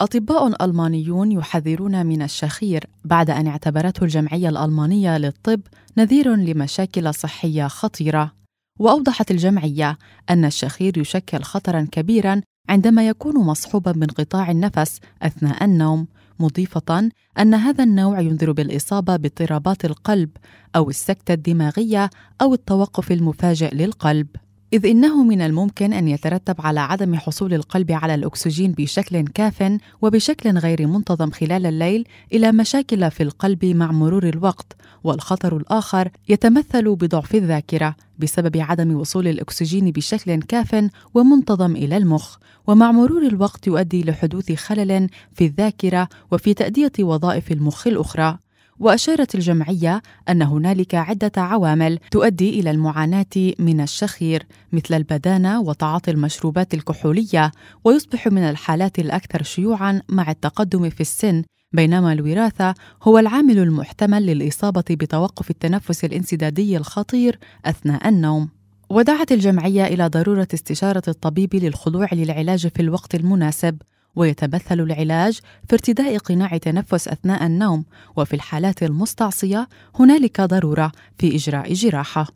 أطباء ألمانيون يحذرون من الشخير بعد أن اعتبرته الجمعية الألمانية للطب نذير لمشاكل صحية خطيرة، وأوضحت الجمعية أن الشخير يشكل خطرًا كبيرًا عندما يكون مصحوبًا بانقطاع النفس أثناء النوم، مضيفة أن هذا النوع ينذر بالإصابة باضطرابات القلب أو السكتة الدماغية أو التوقف المفاجئ للقلب. إذ إنه من الممكن أن يترتب على عدم حصول القلب على الأكسجين بشكل كاف وبشكل غير منتظم خلال الليل إلى مشاكل في القلب مع مرور الوقت، والخطر الآخر يتمثل بضعف الذاكرة بسبب عدم وصول الأكسجين بشكل كاف ومنتظم إلى المخ، ومع مرور الوقت يؤدي لحدوث خلل في الذاكرة وفي تأدية وظائف المخ الأخرى. وأشارت الجمعية أن هنالك عدة عوامل تؤدي إلى المعاناة من الشخير مثل البدانة وتعاطي المشروبات الكحولية ويصبح من الحالات الأكثر شيوعًا مع التقدم في السن بينما الوراثة هو العامل المحتمل للإصابة بتوقف التنفس الانسدادي الخطير أثناء النوم. ودعت الجمعية إلى ضرورة استشارة الطبيب للخضوع للعلاج في الوقت المناسب ويتمثل العلاج في ارتداء قناع تنفس اثناء النوم وفي الحالات المستعصيه هنالك ضروره في اجراء جراحه